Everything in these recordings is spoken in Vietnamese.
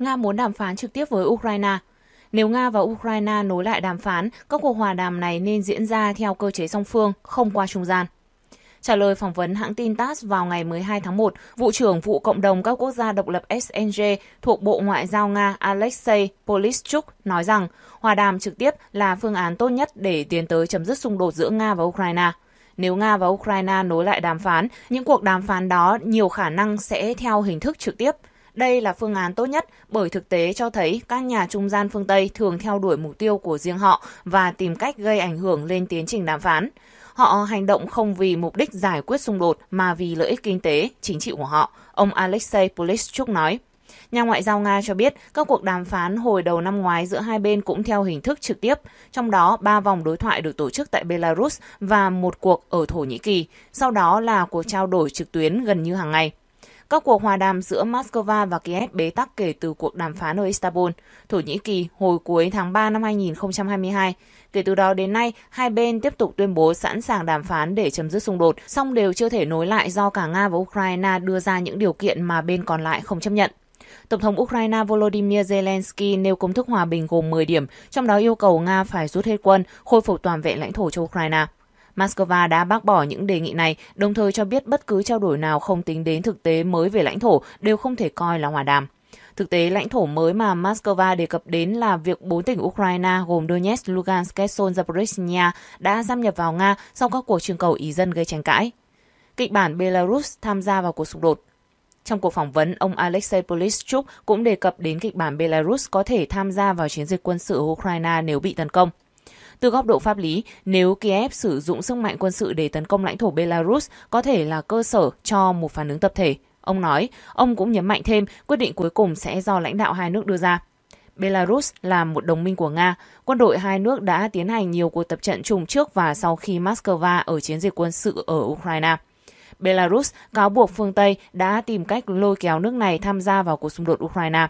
Nga muốn đàm phán trực tiếp với Ukraine. Nếu Nga và Ukraine nối lại đàm phán, các cuộc hòa đàm này nên diễn ra theo cơ chế song phương, không qua trung gian. Trả lời phỏng vấn hãng tin TASS vào ngày 12 tháng 1, Vụ trưởng Vụ Cộng đồng các quốc gia độc lập SNG thuộc Bộ Ngoại giao Nga Alexei Polischuk nói rằng hòa đàm trực tiếp là phương án tốt nhất để tiến tới chấm dứt xung đột giữa Nga và Ukraine. Nếu Nga và Ukraine nối lại đàm phán, những cuộc đàm phán đó nhiều khả năng sẽ theo hình thức trực tiếp – đây là phương án tốt nhất bởi thực tế cho thấy các nhà trung gian phương Tây thường theo đuổi mục tiêu của riêng họ và tìm cách gây ảnh hưởng lên tiến trình đàm phán. Họ hành động không vì mục đích giải quyết xung đột mà vì lợi ích kinh tế, chính trị của họ, ông Alexei Polischuk nói. Nhà ngoại giao Nga cho biết các cuộc đàm phán hồi đầu năm ngoái giữa hai bên cũng theo hình thức trực tiếp, trong đó ba vòng đối thoại được tổ chức tại Belarus và một cuộc ở Thổ Nhĩ Kỳ, sau đó là cuộc trao đổi trực tuyến gần như hàng ngày. Các cuộc hòa đàm giữa Moscow và Kiev bế tắc kể từ cuộc đàm phán ở Istanbul, Thổ Nhĩ Kỳ hồi cuối tháng 3 năm 2022. Kể từ đó đến nay, hai bên tiếp tục tuyên bố sẵn sàng đàm phán để chấm dứt xung đột, song đều chưa thể nối lại do cả Nga và Ukraine đưa ra những điều kiện mà bên còn lại không chấp nhận. Tổng thống Ukraine Volodymyr Zelensky nêu công thức hòa bình gồm 10 điểm, trong đó yêu cầu Nga phải rút hết quân, khôi phục toàn vẹn lãnh thổ cho Ukraine. Moscow đã bác bỏ những đề nghị này, đồng thời cho biết bất cứ trao đổi nào không tính đến thực tế mới về lãnh thổ đều không thể coi là hòa đàm. Thực tế, lãnh thổ mới mà Moscow đề cập đến là việc bốn tỉnh Ukraine gồm Donetsk, Lugansk, Kherson, Zaporizhia đã giam nhập vào Nga sau các cuộc trưng cầu ý dân gây tranh cãi. Kịch bản Belarus tham gia vào cuộc xung đột trong cuộc phỏng vấn, ông Alexei Polischuk cũng đề cập đến kịch bản Belarus có thể tham gia vào chiến dịch quân sự Ukraine nếu bị tấn công. Từ góc độ pháp lý, nếu Kiev sử dụng sức mạnh quân sự để tấn công lãnh thổ Belarus có thể là cơ sở cho một phản ứng tập thể. Ông nói, ông cũng nhấn mạnh thêm quyết định cuối cùng sẽ do lãnh đạo hai nước đưa ra. Belarus là một đồng minh của Nga. Quân đội hai nước đã tiến hành nhiều cuộc tập trận chung trước và sau khi Moscow ở chiến dịch quân sự ở Ukraine. Belarus cáo buộc phương Tây đã tìm cách lôi kéo nước này tham gia vào cuộc xung đột Ukraine.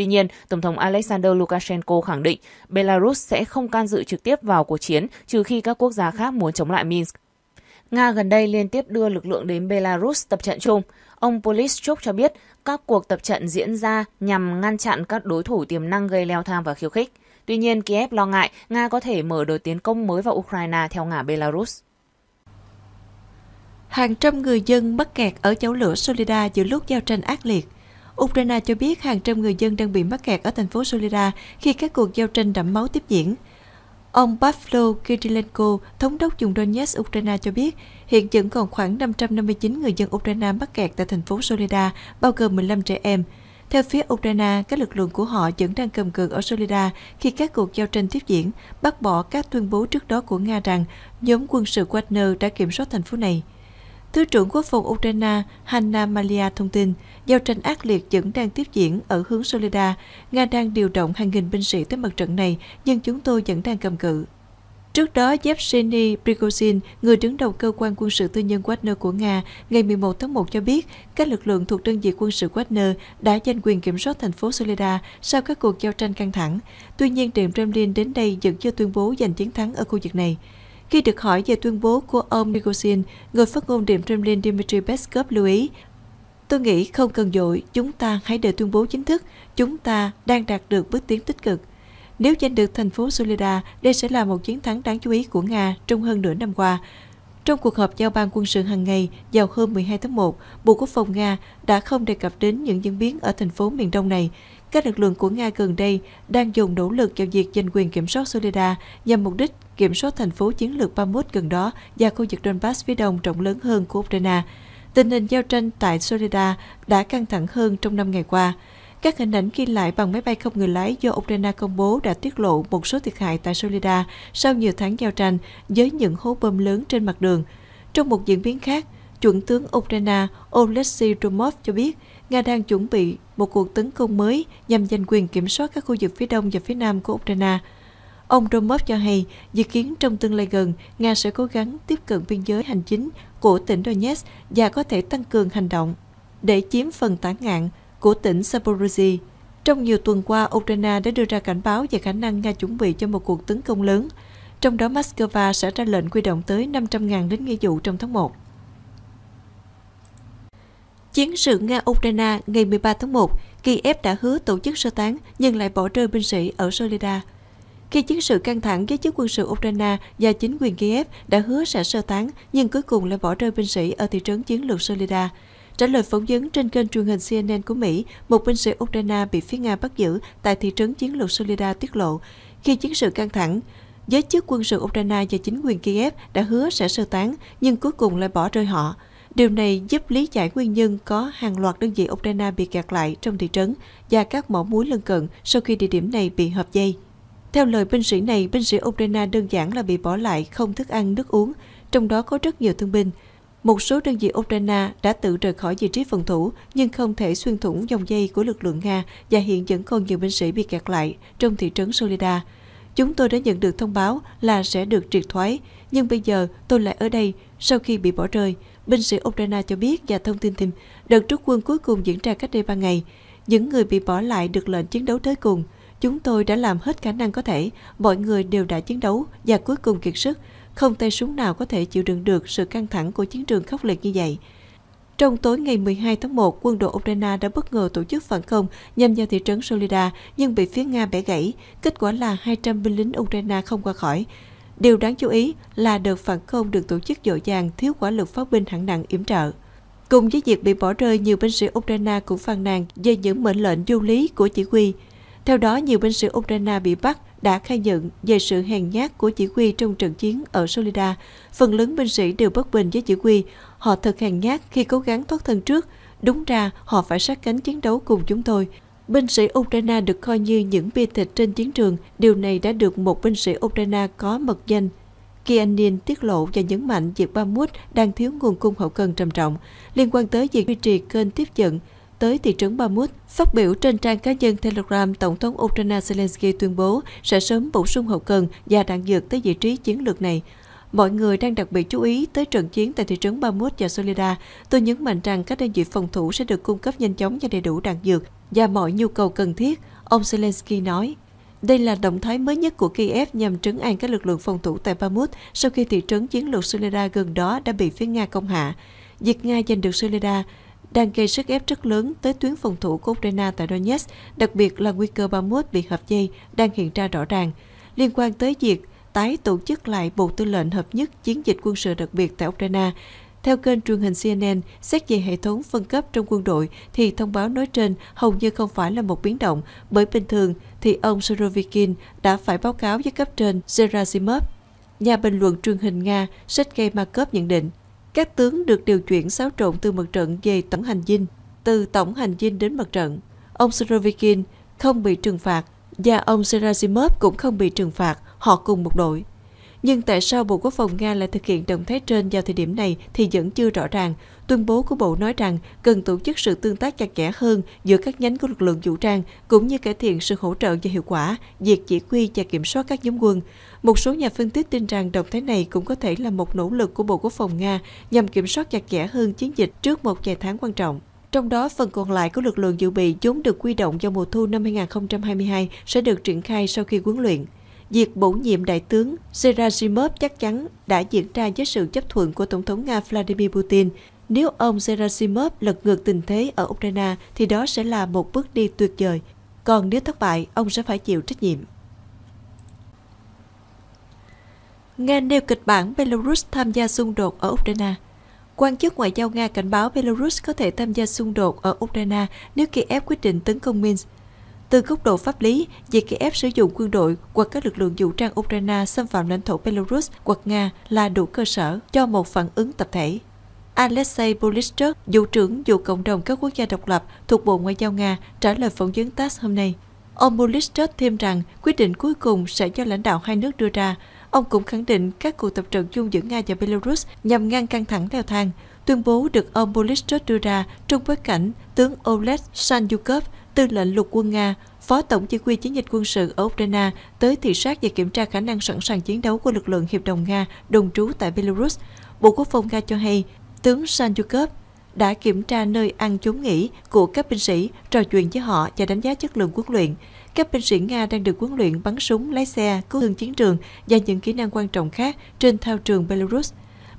Tuy nhiên, Tổng thống Alexander Lukashenko khẳng định Belarus sẽ không can dự trực tiếp vào cuộc chiến trừ khi các quốc gia khác muốn chống lại Minsk. Nga gần đây liên tiếp đưa lực lượng đến Belarus tập trận chung. Ông Polischuk cho biết các cuộc tập trận diễn ra nhằm ngăn chặn các đối thủ tiềm năng gây leo thang và khiêu khích. Tuy nhiên, Kiev lo ngại Nga có thể mở đợt tiến công mới vào Ukraine theo ngả Belarus. Hàng trăm người dân mắc kẹt ở chảo lửa Solida giữa lúc giao tranh ác liệt – Ukraine cho biết hàng trăm người dân đang bị mắc kẹt ở thành phố Solida khi các cuộc giao tranh đẫm máu tiếp diễn. Ông Pavlo Kirilenko, thống đốc vùng Donetsk, Ukraine cho biết hiện vẫn còn khoảng 559 người dân Ukraine mắc kẹt tại thành phố Solida, bao gồm 15 trẻ em. Theo phía Ukraine, các lực lượng của họ vẫn đang cầm cự ở Solida khi các cuộc giao tranh tiếp diễn, bác bỏ các tuyên bố trước đó của Nga rằng nhóm quân sự Wagner đã kiểm soát thành phố này. Thứ trưởng Quốc phòng Ukraine Hanna Malia thông tin, giao tranh ác liệt vẫn đang tiếp diễn ở hướng Solida. Nga đang điều động hàng nghìn binh sĩ tới mặt trận này, nhưng chúng tôi vẫn đang cầm cự. Trước đó, Yevgeny Prigozhin, người đứng đầu cơ quan quân sự tư nhân Wagner của Nga, ngày 11 tháng 1 cho biết các lực lượng thuộc đơn vị quân sự Wagner đã giành quyền kiểm soát thành phố Solida sau các cuộc giao tranh căng thẳng. Tuy nhiên, Điện Kremlin đến đây vẫn chưa tuyên bố giành chiến thắng ở khu vực này. Khi được hỏi về tuyên bố của ông Prigozhin, người phát ngôn Điện Kremlin Dmitry Peskov lưu ý, Tôi nghĩ không cần dội, chúng ta hãy đợi tuyên bố chính thức, chúng ta đang đạt được bước tiến tích cực. Nếu giành được thành phố Solida, đây sẽ là một chiến thắng đáng chú ý của Nga trong hơn nửa năm qua. Trong cuộc họp giao ban quân sự hàng ngày vào hôm 12 tháng 1, Bộ Quốc phòng Nga đã không đề cập đến những diễn biến ở thành phố miền đông này các lực lượng của Nga gần đây đang dùng nỗ lực cho việc giành quyền kiểm soát Solida nhằm mục đích kiểm soát thành phố chiến lược Bakhmut gần đó và khu vực Donbass phía đông rộng lớn hơn của Ukraine. Tình hình giao tranh tại Solida đã căng thẳng hơn trong năm ngày qua. Các hình ảnh ghi lại bằng máy bay không người lái do Ukraine công bố đã tiết lộ một số thiệt hại tại Solida sau nhiều tháng giao tranh với những hố bom lớn trên mặt đường. Trong một diễn biến khác, chuẩn tướng Ukraine Oleksiy Romov cho biết Nga đang chuẩn bị một cuộc tấn công mới nhằm giành quyền kiểm soát các khu vực phía đông và phía nam của Ukraine. Ông Romov cho hay, dự kiến trong tương lai gần, Nga sẽ cố gắng tiếp cận biên giới hành chính của tỉnh Donetsk và có thể tăng cường hành động để chiếm phần tả ngạn của tỉnh Zaporizhia. Trong nhiều tuần qua, Ukraine đã đưa ra cảnh báo về khả năng Nga chuẩn bị cho một cuộc tấn công lớn, trong đó Moscow sẽ ra lệnh quy động tới 500.000 lính nghĩa vụ trong tháng 1. Chiến sự Nga-Ukraine ngày 13 tháng 1, Kiev đã hứa tổ chức sơ tán nhưng lại bỏ rơi binh sĩ ở Solida. Khi chiến sự căng thẳng giới chức quân sự Ukraine và chính quyền Kiev đã hứa sẽ sơ tán nhưng cuối cùng lại bỏ rơi binh sĩ ở thị trấn chiến lược Solida. Trả lời phỏng vấn trên kênh truyền hình CNN của Mỹ, một binh sĩ Ukraine bị phía Nga bắt giữ tại thị trấn chiến lược Solida tiết lộ, khi chiến sự căng thẳng, giới chức quân sự Ukraine và chính quyền Kiev đã hứa sẽ sơ tán nhưng cuối cùng lại bỏ rơi họ. Điều này giúp lý giải nguyên nhân có hàng loạt đơn vị Ukraine bị kẹt lại trong thị trấn và các mỏ muối lân cận sau khi địa điểm này bị hợp dây. Theo lời binh sĩ này, binh sĩ Ukraine đơn giản là bị bỏ lại không thức ăn, nước uống, trong đó có rất nhiều thương binh. Một số đơn vị Ukraine đã tự rời khỏi vị trí phòng thủ nhưng không thể xuyên thủng dòng dây của lực lượng Nga và hiện vẫn còn nhiều binh sĩ bị kẹt lại trong thị trấn Solida. Chúng tôi đã nhận được thông báo là sẽ được triệt thoái, nhưng bây giờ tôi lại ở đây sau khi bị bỏ rơi, binh sĩ Ukraine cho biết và thông tin thêm đợt rút quân cuối cùng diễn ra cách đây 3 ngày. Những người bị bỏ lại được lệnh chiến đấu tới cùng. Chúng tôi đã làm hết khả năng có thể, mọi người đều đã chiến đấu và cuối cùng kiệt sức. Không tay súng nào có thể chịu đựng được sự căng thẳng của chiến trường khốc liệt như vậy. Trong tối ngày 12 tháng 1, quân đội Ukraine đã bất ngờ tổ chức phản công nhằm vào thị trấn Solida nhưng bị phía Nga bẻ gãy. Kết quả là 200 binh lính Ukraine không qua khỏi. Điều đáng chú ý là đợt phản công được tổ chức dội dàng thiếu quả lực phát binh hạng nặng yểm trợ. Cùng với việc bị bỏ rơi, nhiều binh sĩ Ukraine cũng phàn nàn về những mệnh lệnh du lý của chỉ huy. Theo đó, nhiều binh sĩ Ukraine bị bắt đã khai nhận về sự hèn nhát của chỉ huy trong trận chiến ở Solida. Phần lớn binh sĩ đều bất bình với chỉ huy. Họ thật hèn nhát khi cố gắng thoát thân trước. Đúng ra, họ phải sát cánh chiến đấu cùng chúng tôi binh sĩ Ukraine được coi như những bia thịt trên chiến trường. Điều này đã được một binh sĩ Ukraine có mật danh Kienin tiết lộ và nhấn mạnh việc Bakhmut đang thiếu nguồn cung hậu cần trầm trọng liên quan tới việc duy trì kênh tiếp dẫn tới thị trấn Bakhmut. Phát biểu trên trang cá nhân Telegram, Tổng thống Ukraine Zelensky tuyên bố sẽ sớm bổ sung hậu cần và đạn dược tới vị trí chiến lược này. Mọi người đang đặc biệt chú ý tới trận chiến tại thị trấn Bamut và Solida. Tôi nhấn mạnh rằng các đơn vị phòng thủ sẽ được cung cấp nhanh chóng và đầy đủ đạn dược và mọi nhu cầu cần thiết, ông Zelensky nói. Đây là động thái mới nhất của Kiev nhằm trấn an các lực lượng phòng thủ tại Bamut sau khi thị trấn chiến lược Solida gần đó đã bị phía Nga công hạ. Việc Nga giành được Solida đang gây sức ép rất lớn tới tuyến phòng thủ của Ukraine tại Donetsk, đặc biệt là nguy cơ Bamut bị hợp dây đang hiện ra rõ ràng. Liên quan tới việc tái tổ chức lại Bộ Tư lệnh Hợp nhất Chiến dịch quân sự đặc biệt tại Ukraine. Theo kênh truyền hình CNN, xét về hệ thống phân cấp trong quân đội thì thông báo nói trên hầu như không phải là một biến động, bởi bình thường thì ông Surovikin đã phải báo cáo với cấp trên Gerasimov. Nhà bình luận truyền hình Nga Sergei Markov nhận định, các tướng được điều chuyển xáo trộn từ mặt trận về tổng hành dinh, từ tổng hành dinh đến mặt trận. Ông Surovikin không bị trừng phạt và ông Serasimov cũng không bị trừng phạt họ cùng một đội. Nhưng tại sao Bộ Quốc phòng Nga lại thực hiện động thái trên vào thời điểm này thì vẫn chưa rõ ràng. Tuyên bố của Bộ nói rằng cần tổ chức sự tương tác chặt chẽ hơn giữa các nhánh của lực lượng vũ trang, cũng như cải thiện sự hỗ trợ và hiệu quả, việc chỉ huy và kiểm soát các nhóm quân. Một số nhà phân tích tin rằng động thái này cũng có thể là một nỗ lực của Bộ Quốc phòng Nga nhằm kiểm soát chặt chẽ hơn chiến dịch trước một vài tháng quan trọng. Trong đó, phần còn lại của lực lượng dự bị vốn được quy động vào mùa thu năm 2022 sẽ được triển khai sau khi huấn luyện. Việc bổ nhiệm đại tướng Gerasimov chắc chắn đã diễn ra với sự chấp thuận của Tổng thống Nga Vladimir Putin. Nếu ông Gerasimov lật ngược tình thế ở Ukraine thì đó sẽ là một bước đi tuyệt vời. Còn nếu thất bại, ông sẽ phải chịu trách nhiệm. Nga nêu kịch bản Belarus tham gia xung đột ở Ukraine. Quan chức Ngoại giao Nga cảnh báo Belarus có thể tham gia xung đột ở Ukraine nếu Kiev quyết định tấn công Minsk. Từ góc độ pháp lý, việc Kiev sử dụng quân đội hoặc các lực lượng vũ trang Ukraine xâm phạm lãnh thổ Belarus hoặc Nga là đủ cơ sở cho một phản ứng tập thể. Alexei Polichuk, vụ trưởng vụ cộng đồng các quốc gia độc lập thuộc Bộ Ngoại giao Nga, trả lời phỏng vấn TASS hôm nay. Ông Polichuk thêm rằng quyết định cuối cùng sẽ do lãnh đạo hai nước đưa ra. Ông cũng khẳng định các cuộc tập trận chung giữa Nga và Belarus nhằm ngăn căng thẳng leo thang. Tuyên bố được ông Polichuk đưa ra trong bối cảnh tướng Oleg Sanyukov, tư lệnh lục quân Nga, Phó Tổng Chỉ huy Chiến dịch quân sự ở Ukraine tới thị sát và kiểm tra khả năng sẵn sàng chiến đấu của lực lượng Hiệp đồng Nga đồng trú tại Belarus. Bộ Quốc phòng Nga cho hay, tướng Sanjukov đã kiểm tra nơi ăn trốn nghỉ của các binh sĩ, trò chuyện với họ và đánh giá chất lượng huấn luyện. Các binh sĩ Nga đang được huấn luyện bắn súng, lái xe, cứu thương chiến trường và những kỹ năng quan trọng khác trên thao trường Belarus.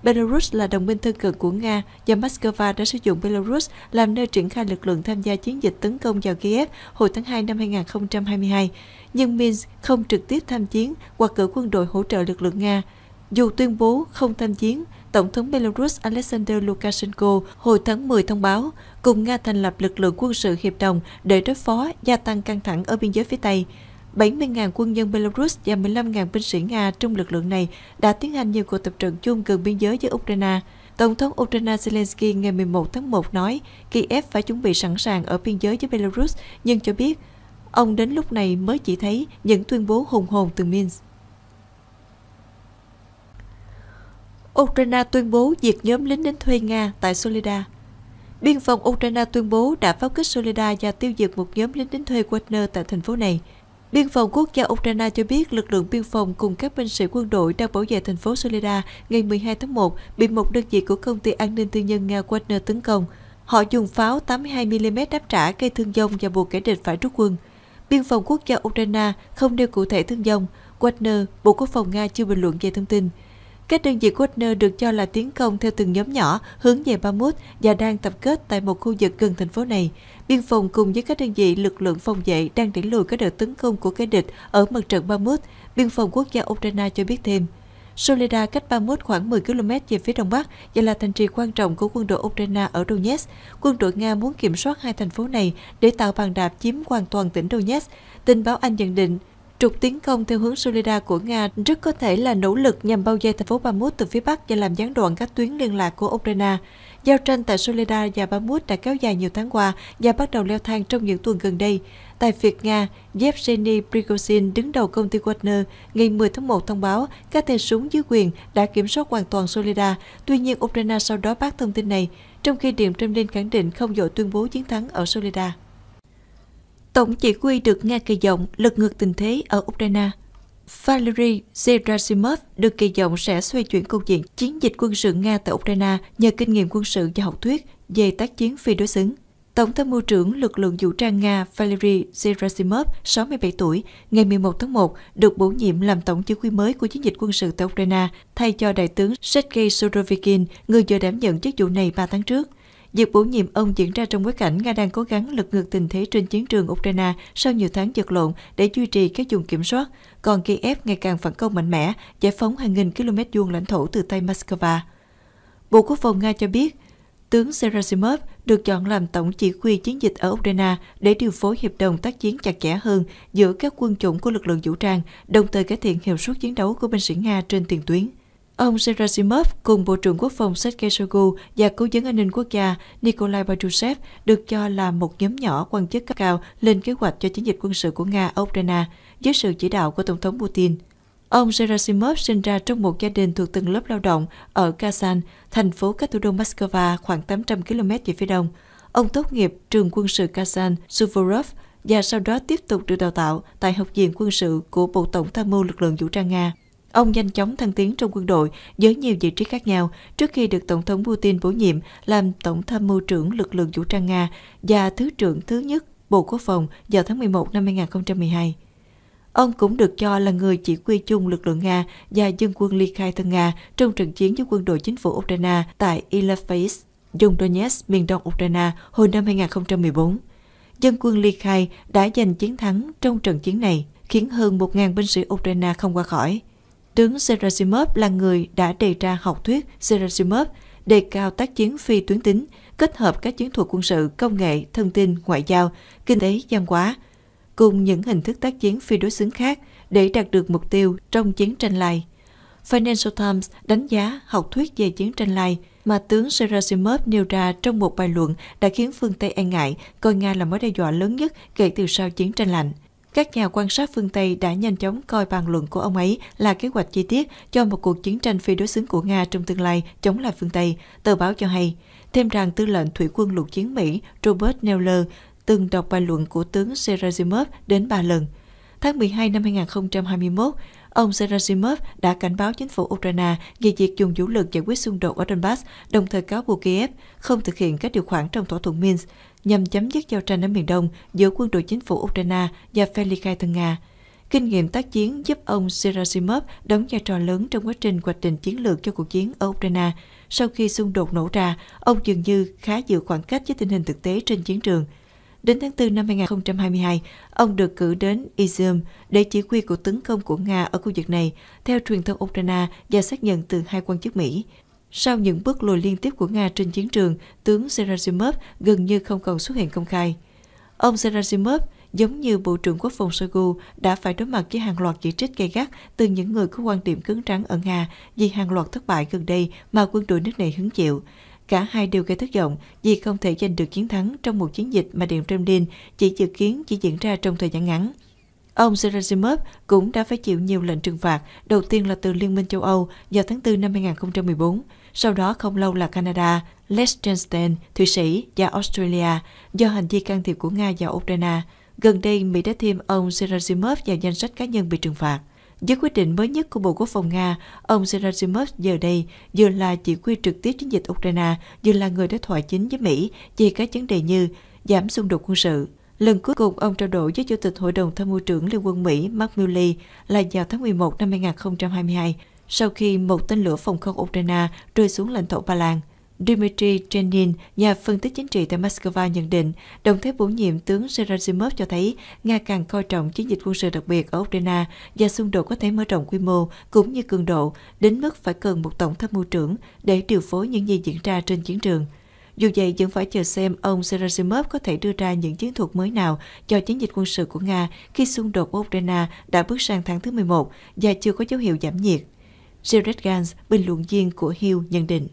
Belarus là đồng minh thân cận của Nga và Moscow đã sử dụng Belarus làm nơi triển khai lực lượng tham gia chiến dịch tấn công vào Kiev hồi tháng 2 năm 2022. Nhưng Minsk không trực tiếp tham chiến hoặc cử quân đội hỗ trợ lực lượng Nga. Dù tuyên bố không tham chiến, Tổng thống Belarus Alexander Lukashenko hồi tháng 10 thông báo cùng Nga thành lập lực lượng quân sự hiệp đồng để đối phó gia tăng căng thẳng ở biên giới phía Tây. 70.000 quân nhân Belarus và 15.000 binh sĩ Nga trong lực lượng này đã tiến hành nhiều cuộc tập trận chung gần biên giới với Ukraine. Tổng thống Ukraine Zelensky ngày 11 tháng 1 nói Kiev phải chuẩn bị sẵn sàng ở biên giới với Belarus, nhưng cho biết ông đến lúc này mới chỉ thấy những tuyên bố hùng hồn từ Minsk. Ukraine tuyên bố diệt nhóm lính đến thuê Nga tại Solida. Biên phòng Ukraine tuyên bố đã pháo kích Solida và tiêu diệt một nhóm lính đến thuê Wagner tại thành phố này. Biên phòng quốc gia Ukraine cho biết lực lượng biên phòng cùng các binh sĩ quân đội đang bảo vệ thành phố Soleda ngày 12 tháng 1 bị một đơn vị của công ty an ninh tư nhân Nga Wagner tấn công. Họ dùng pháo 82mm đáp trả gây thương vong và buộc kẻ địch phải rút quân. Biên phòng quốc gia Ukraine không nêu cụ thể thương vong. Wagner, Bộ Quốc phòng Nga chưa bình luận về thông tin. Các đơn vị Wagner được cho là tiến công theo từng nhóm nhỏ hướng về Bakhmut và đang tập kết tại một khu vực gần thành phố này biên phòng cùng với các đơn vị lực lượng phòng vệ đang đẩy lùi các đợt tấn công của kẻ địch ở mặt trận Bakhmut, biên phòng quốc gia Ukraine cho biết thêm. Soleda cách Bakhmut khoảng 10 km về phía đông bắc và là thành trì quan trọng của quân đội Ukraine ở Donetsk. Quân đội Nga muốn kiểm soát hai thành phố này để tạo bàn đạp chiếm hoàn toàn tỉnh Donetsk. Tin báo Anh nhận định, trục tiến công theo hướng Soleda của Nga rất có thể là nỗ lực nhằm bao vây thành phố Bakhmut từ phía bắc và làm gián đoạn các tuyến liên lạc của Ukraine. Giao tranh tại Soledad và Bakhmut đã kéo dài nhiều tháng qua và bắt đầu leo thang trong những tuần gần đây. Tại Việt Nga, Yevgeny Prigozhin đứng đầu công ty Wagner ngày 10 tháng 1 thông báo các tay súng dưới quyền đã kiểm soát hoàn toàn Soledad. Tuy nhiên, Ukraine sau đó bác thông tin này, trong khi Điện Kremlin khẳng định không dội tuyên bố chiến thắng ở Soledad. Tổng chỉ huy được Nga kỳ vọng lật ngược tình thế ở Ukraine. Valery Gerasimov được kỳ vọng sẽ xoay chuyển câu chuyện chiến dịch quân sự Nga tại Ukraine nhờ kinh nghiệm quân sự và học thuyết về tác chiến phi đối xứng. Tổng tham mưu trưởng lực lượng vũ trang Nga Valery Gerasimov, 67 tuổi, ngày 11 tháng 1 được bổ nhiệm làm tổng chỉ huy mới của chiến dịch quân sự tại Ukraine thay cho đại tướng Sergei Surovikin, người vừa đảm nhận chức vụ này 3 tháng trước. Việc bổ nhiệm ông diễn ra trong bối cảnh Nga đang cố gắng lật ngược tình thế trên chiến trường Ukraine sau nhiều tháng giật lộn để duy trì các vùng kiểm soát, còn Kiev ngày càng phản công mạnh mẽ, giải phóng hàng nghìn km vuông lãnh thổ từ tay Moscow. Bộ Quốc phòng Nga cho biết, tướng Serasimov được chọn làm tổng chỉ huy chiến dịch ở Ukraine để điều phối hiệp đồng tác chiến chặt chẽ hơn giữa các quân chủng của lực lượng vũ trang, đồng thời cải thiện hiệu suất chiến đấu của binh sĩ Nga trên tiền tuyến. Ông Gerasimov cùng Bộ trưởng Quốc phòng Sergei Shoigu và Cố vấn an ninh quốc gia Nikolai Patrushev được cho là một nhóm nhỏ quan chức cấp cao lên kế hoạch cho chiến dịch quân sự của Nga ở Ukraine dưới sự chỉ đạo của Tổng thống Putin. Ông Gerasimov sinh ra trong một gia đình thuộc tầng lớp lao động ở Kazan, thành phố cách thủ đô Moscow khoảng 800 km về phía đông. Ông tốt nghiệp trường quân sự Kazan Suvorov và sau đó tiếp tục được đào tạo tại Học viện Quân sự của Bộ Tổng tham mưu lực lượng vũ trang Nga. Ông nhanh chóng thăng tiến trong quân đội với nhiều vị trí khác nhau trước khi được Tổng thống Putin bổ nhiệm làm Tổng tham mưu trưởng lực lượng vũ trang Nga và Thứ trưởng thứ nhất Bộ Quốc phòng vào tháng 11 năm 2012. Ông cũng được cho là người chỉ huy chung lực lượng Nga và dân quân ly khai thân Nga trong trận chiến với quân đội chính phủ Ukraine tại Ilafais, vùng Donetsk, miền đông Ukraine hồi năm 2014. Dân quân ly khai đã giành chiến thắng trong trận chiến này, khiến hơn 1.000 binh sĩ Ukraine không qua khỏi. Tướng Gerasimov là người đã đề ra học thuyết Gerasimov đề cao tác chiến phi tuyến tính, kết hợp các chiến thuật quân sự, công nghệ, thông tin, ngoại giao, kinh tế, văn hóa, cùng những hình thức tác chiến phi đối xứng khác để đạt được mục tiêu trong chiến tranh lai. Financial Times đánh giá học thuyết về chiến tranh lai mà tướng Gerasimov nêu ra trong một bài luận đã khiến phương Tây e ngại coi Nga là mối đe dọa lớn nhất kể từ sau chiến tranh lạnh. Các nhà quan sát phương Tây đã nhanh chóng coi bàn luận của ông ấy là kế hoạch chi tiết cho một cuộc chiến tranh phi đối xứng của Nga trong tương lai chống lại phương Tây, tờ báo cho hay. Thêm rằng tư lệnh thủy quân lục chiến Mỹ Robert Neuler từng đọc bài luận của tướng Serasimov đến 3 lần. Tháng 12 năm 2021, ông Serasimov đã cảnh báo chính phủ Ukraine về việc dùng vũ lực giải quyết xung đột ở Donbass, đồng thời cáo buộc Kiev không thực hiện các điều khoản trong thỏa thuận Minsk nhằm chấm dứt giao tranh ở miền Đông giữa quân đội chính phủ Ukraine và phe ly khai thân Nga. Kinh nghiệm tác chiến giúp ông Serasimov đóng vai trò lớn trong quá trình hoạch định chiến lược cho cuộc chiến ở Ukraine. Sau khi xung đột nổ ra, ông dường như khá giữ khoảng cách với tình hình thực tế trên chiến trường. Đến tháng 4 năm 2022, ông được cử đến Izum để chỉ huy cuộc tấn công của Nga ở khu vực này, theo truyền thông Ukraine và xác nhận từ hai quan chức Mỹ. Sau những bước lùi liên tiếp của Nga trên chiến trường, tướng Gerasimov gần như không còn xuất hiện công khai. Ông Gerasimov, giống như Bộ trưởng Quốc phòng Shoigu, đã phải đối mặt với hàng loạt chỉ trích gay gắt từ những người có quan điểm cứng rắn ở Nga vì hàng loạt thất bại gần đây mà quân đội nước này hứng chịu. Cả hai đều gây thất vọng vì không thể giành được chiến thắng trong một chiến dịch mà Điện Kremlin chỉ dự kiến chỉ diễn ra trong thời gian ngắn. Ông Gerasimov cũng đã phải chịu nhiều lệnh trừng phạt, đầu tiên là từ Liên minh châu Âu vào tháng 4 năm 2014, sau đó không lâu là Canada, Liechtenstein, Thụy Sĩ và Australia do hành vi can thiệp của Nga vào Ukraine. Gần đây, Mỹ đã thêm ông Gerasimov vào danh sách cá nhân bị trừng phạt. Với quyết định mới nhất của Bộ Quốc phòng Nga, ông Gerasimov giờ đây vừa là chỉ huy trực tiếp chiến dịch Ukraine, vừa là người đối thoại chính với Mỹ về các vấn đề như giảm xung đột quân sự, Lần cuối cùng ông trao đổi với Chủ tịch Hội đồng Tham mưu trưởng Liên quân Mỹ Mark Milley là vào tháng 11 năm 2022, sau khi một tên lửa phòng không Ukraine rơi xuống lãnh thổ Ba Lan. Dmitry Chenin, nhà phân tích chính trị tại Moscow nhận định, đồng thái bổ nhiệm tướng Serasimov cho thấy Nga càng coi trọng chiến dịch quân sự đặc biệt ở Ukraine và xung đột có thể mở rộng quy mô cũng như cường độ, đến mức phải cần một tổng tham mưu trưởng để điều phối những gì diễn ra trên chiến trường. Dù vậy, vẫn phải chờ xem ông Gerasimov có thể đưa ra những chiến thuật mới nào cho chiến dịch quân sự của Nga khi xung đột Ukraine đã bước sang tháng thứ 11 và chưa có dấu hiệu giảm nhiệt. Jared Gans, bình luận viên của Hill nhận định.